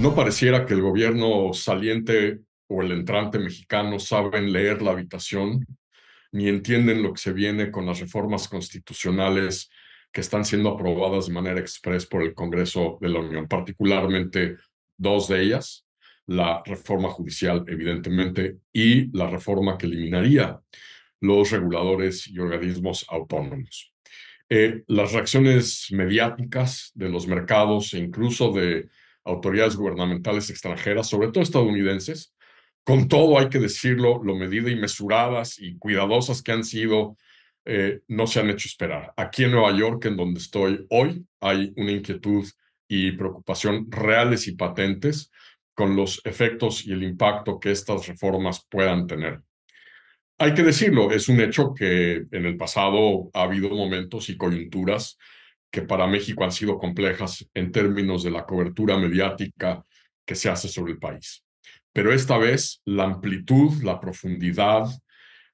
No pareciera que el gobierno saliente o el entrante mexicano saben leer la habitación ni entienden lo que se viene con las reformas constitucionales que están siendo aprobadas de manera express por el Congreso de la Unión, particularmente dos de ellas, la reforma judicial, evidentemente, y la reforma que eliminaría los reguladores y organismos autónomos. Eh, las reacciones mediáticas de los mercados e incluso de autoridades gubernamentales extranjeras, sobre todo estadounidenses, con todo hay que decirlo, lo medida y mesuradas y cuidadosas que han sido, eh, no se han hecho esperar. Aquí en Nueva York, en donde estoy hoy, hay una inquietud y preocupación reales y patentes con los efectos y el impacto que estas reformas puedan tener. Hay que decirlo, es un hecho que en el pasado ha habido momentos y coyunturas que para México han sido complejas en términos de la cobertura mediática que se hace sobre el país. Pero esta vez la amplitud, la profundidad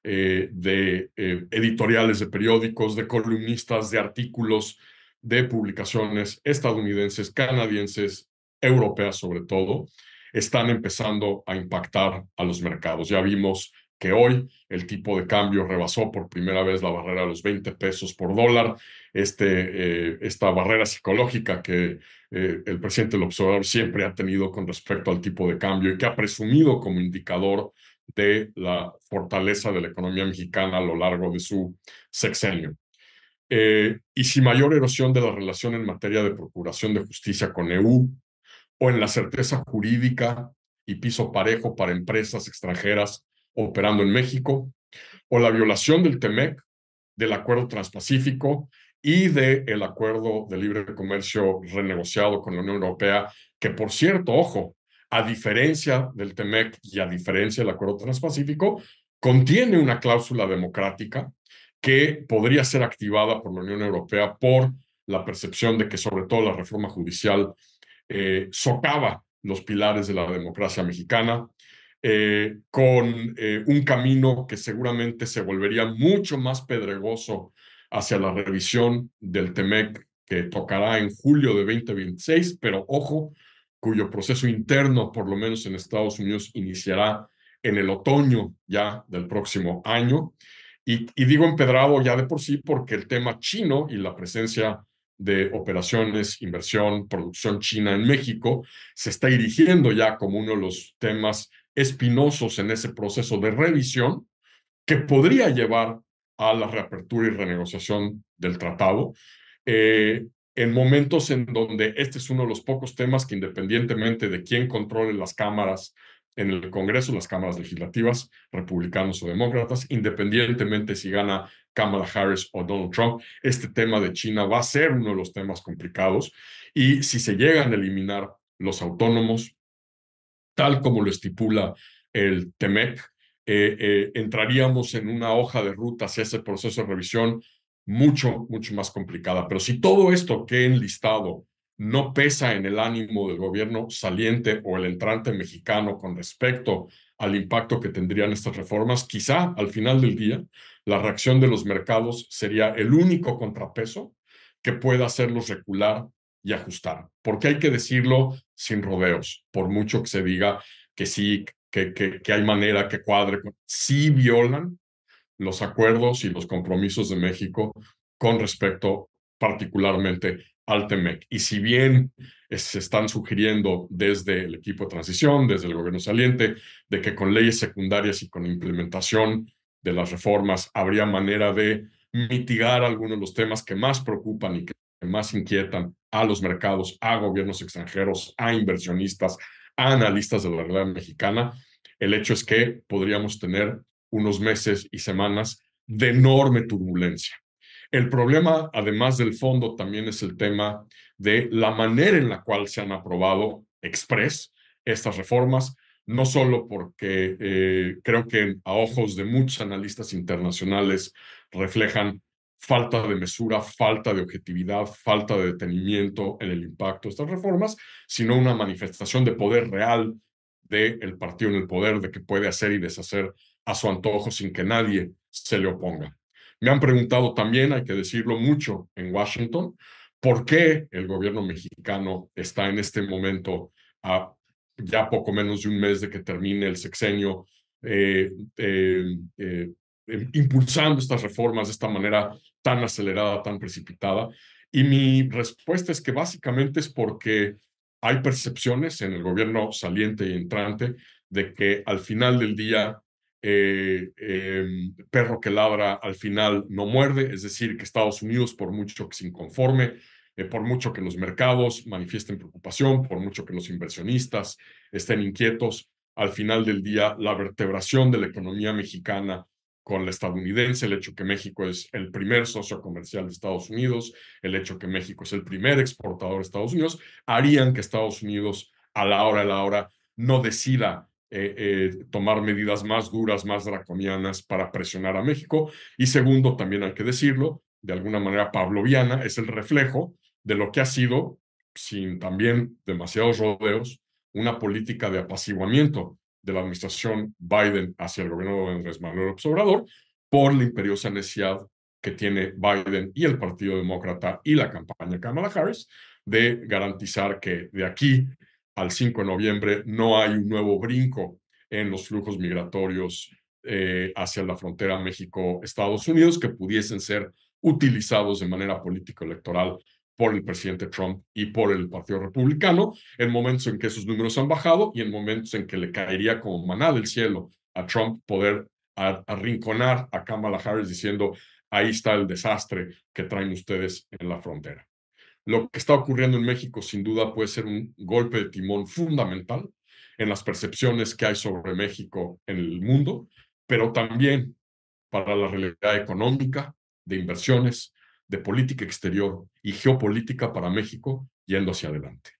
eh, de eh, editoriales de periódicos, de columnistas, de artículos, de publicaciones estadounidenses, canadienses, europeas sobre todo, están empezando a impactar a los mercados. Ya vimos que hoy el tipo de cambio rebasó por primera vez la barrera de los 20 pesos por dólar este, eh, esta barrera psicológica que eh, el presidente, López observador, siempre ha tenido con respecto al tipo de cambio y que ha presumido como indicador de la fortaleza de la economía mexicana a lo largo de su sexenio. Eh, y si mayor erosión de la relación en materia de procuración de justicia con EU o en la certeza jurídica y piso parejo para empresas extranjeras operando en México, o la violación del TEMEC, del Acuerdo Transpacífico y del acuerdo de libre comercio renegociado con la Unión Europea, que por cierto, ojo, a diferencia del TEMEC y a diferencia del Acuerdo Transpacífico, contiene una cláusula democrática que podría ser activada por la Unión Europea por la percepción de que sobre todo la reforma judicial eh, socava los pilares de la democracia mexicana, eh, con eh, un camino que seguramente se volvería mucho más pedregoso hacia la revisión del TEMEC que tocará en julio de 2026, pero ojo, cuyo proceso interno, por lo menos en Estados Unidos, iniciará en el otoño ya del próximo año. Y, y, digo empedrado ya de por sí porque el tema chino y la presencia de operaciones, inversión, producción china en México se está dirigiendo ya como uno de los temas espinosos en ese proceso de revisión que podría llevar a la reapertura y renegociación del tratado. Eh, en momentos en donde este es uno de los pocos temas que independientemente de quién controle las cámaras en el Congreso, las cámaras legislativas, republicanos o demócratas, independientemente si gana Kamala Harris o Donald Trump, este tema de China va a ser uno de los temas complicados y si se llegan a eliminar los autónomos, tal como lo estipula el TEMEC, eh, eh, entraríamos en una hoja de ruta hacia ese proceso de revisión mucho, mucho más complicada. Pero si todo esto que he enlistado no pesa en el ánimo del gobierno saliente o el entrante mexicano con respecto al impacto que tendrían estas reformas, quizá al final del día la reacción de los mercados sería el único contrapeso que pueda hacerlos recular y ajustar. Porque hay que decirlo sin rodeos, por mucho que se diga que sí, que, hay manera que cuadre. si violan los acuerdos y los compromisos de México con respecto particularmente al TEMEC. Y si bien se están sugiriendo desde el equipo de transición, desde el gobierno saliente, de que con leyes secundarias y con implementación de las reformas habría manera de mitigar algunos de los temas que más preocupan y que más inquietan a los mercados, a gobiernos extranjeros, a inversionistas, analistas de la realidad mexicana. El hecho es que podríamos tener unos meses y semanas de enorme turbulencia. El problema, además del fondo, también es el tema de la manera en la cual se han aprobado express estas reformas, no solo porque eh, creo que a ojos de muchos analistas internacionales reflejan falta de mesura, falta de objetividad, falta de detenimiento en el impacto de estas reformas, sino una manifestación de poder real del el partido en el poder, de que puede hacer y deshacer a su antojo sin que nadie se le oponga. Me han preguntado también, hay que decirlo mucho en Washington, por qué el gobierno mexicano está en este momento a ya poco menos de un mes de que termine el sexenio eh, eh, eh, impulsando estas reformas de esta manera tan acelerada, tan precipitada. Y mi respuesta es que básicamente es porque hay percepciones en el gobierno saliente y entrante de que al final del día, eh, em, perro que labra al final no muerde, es decir, que Estados Unidos, por mucho que se inconforme, eh, por mucho que los mercados manifiesten preocupación, por mucho que los inversionistas estén inquietos, al final del día la vertebración de la economía mexicana con la estadounidense, el hecho que México es el primer socio comercial de Estados Unidos, el hecho que México es el primer exportador de Estados Unidos, harían que Estados Unidos a la hora, a la hora, no decida eh, eh, tomar medidas más duras, más draconianas para presionar a México. Y segundo, también hay que decirlo, de alguna manera Pablo pavloviana, es el reflejo de lo que ha sido, sin también demasiados rodeos, una política de apaciguamiento de la administración Biden hacia el gobierno de Andrés Manuel Obrador por la imperiosa necesidad que tiene Biden y el Partido Demócrata y la campaña Kamala Harris de garantizar que de aquí al 5 de noviembre no hay un nuevo brinco en los flujos migratorios eh, hacia la frontera México-Estados Unidos que pudiesen ser utilizados de manera político-electoral por el presidente Trump y por el Partido Republicano, en momentos en que sus números han bajado y en momentos en que le caería como maná del cielo a Trump poder arrinconar a Kamala Harris diciendo, ahí está el desastre que traen ustedes en la frontera. Lo que está ocurriendo en México sin duda puede ser un golpe de timón fundamental en las percepciones que hay sobre México en el mundo, pero también para la realidad económica, de inversiones, de política exterior y geopolítica para México yendo hacia adelante.